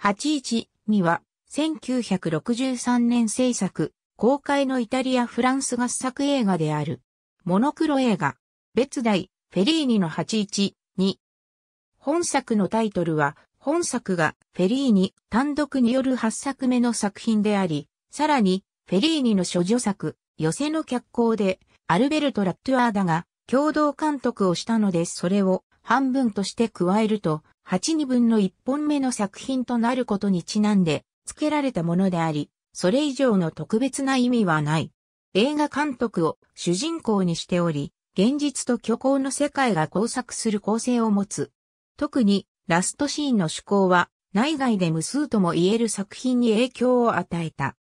81には、1963年制作、公開のイタリア・フランス合作映画である。モノクロ映画、別大、フェリーニの81、2。本作のタイトルは、本作がフェリーニ単独による8作目の作品であり、さらに、フェリーニの諸女作、寄せの脚光で、アルベルト・ラットゥアーダが共同監督をしたのでそれを半分として加えると、8二分の1本目の作品となることにちなんで付けられたものであり、それ以上の特別な意味はない。映画監督を主人公にしており、現実と虚構の世界が交錯する構成を持つ。特にラストシーンの趣向は内外で無数とも言える作品に影響を与えた。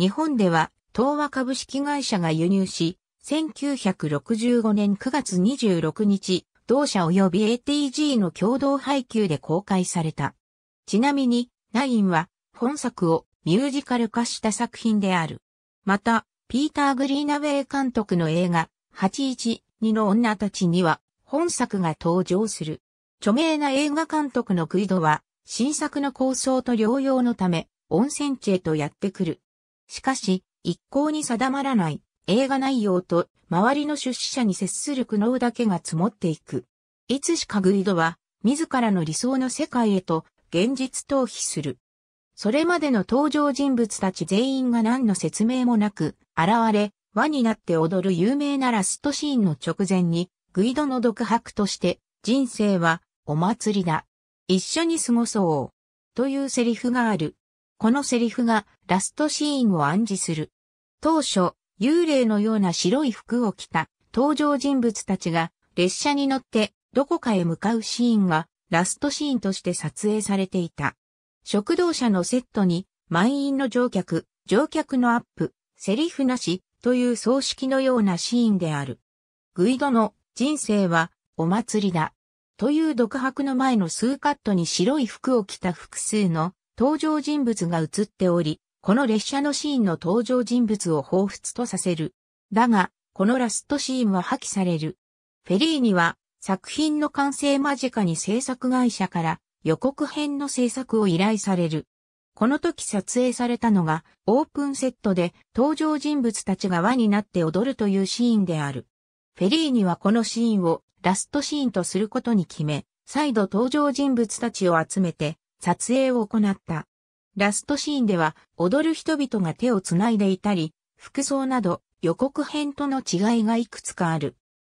日本では東和株式会社が輸入し、1965年9月26日、同社及び ATG の共同配給で公開された。ちなみに、ナインは本作をミュージカル化した作品である。また、ピーター・グリーナウェイ監督の映画、812の女たちには、本作が登場する。著名な映画監督のクイドは、新作の構想と療養のため、温泉地へとやってくる。しかし、一向に定まらない映画内容と周りの出資者に接する苦悩だけが積もっていく。いつしかグイドは自らの理想の世界へと現実逃避する。それまでの登場人物たち全員が何の説明もなく現れ、輪になって踊る有名なラストシーンの直前にグイドの独白として人生はお祭りだ。一緒に過ごそう。というセリフがある。このセリフがラストシーンを暗示する。当初、幽霊のような白い服を着た登場人物たちが列車に乗ってどこかへ向かうシーンがラストシーンとして撮影されていた。食堂車のセットに満員の乗客、乗客のアップ、セリフなしという葬式のようなシーンである。グイドの人生はお祭りだ。という独白の前の数カットに白い服を着た複数の登場人物が映っており、この列車のシーンの登場人物を彷彿とさせる。だが、このラストシーンは破棄される。フェリーニは作品の完成間近に制作会社から予告編の制作を依頼される。この時撮影されたのがオープンセットで登場人物たちが輪になって踊るというシーンである。フェリーニはこのシーンをラストシーンとすることに決め、再度登場人物たちを集めて撮影を行った。ラストシーンでは踊る人々が手を繋いでいたり、服装など予告編との違いがいくつかある。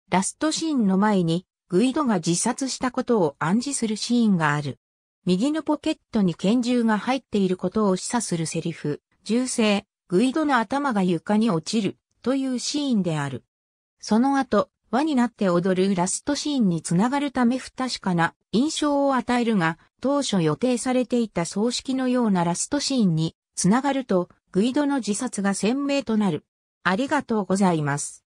ラストシーンの前にグイドが自殺したことを暗示するシーンがある。右のポケットに拳銃が入っていることを示唆するセリフ、銃声、グイドの頭が床に落ちるというシーンである。その後、輪になって踊るラストシーンにつながるため不確かな印象を与えるが、当初予定されていた葬式のようなラストシーンにつながると、グイドの自殺が鮮明となる。ありがとうございます。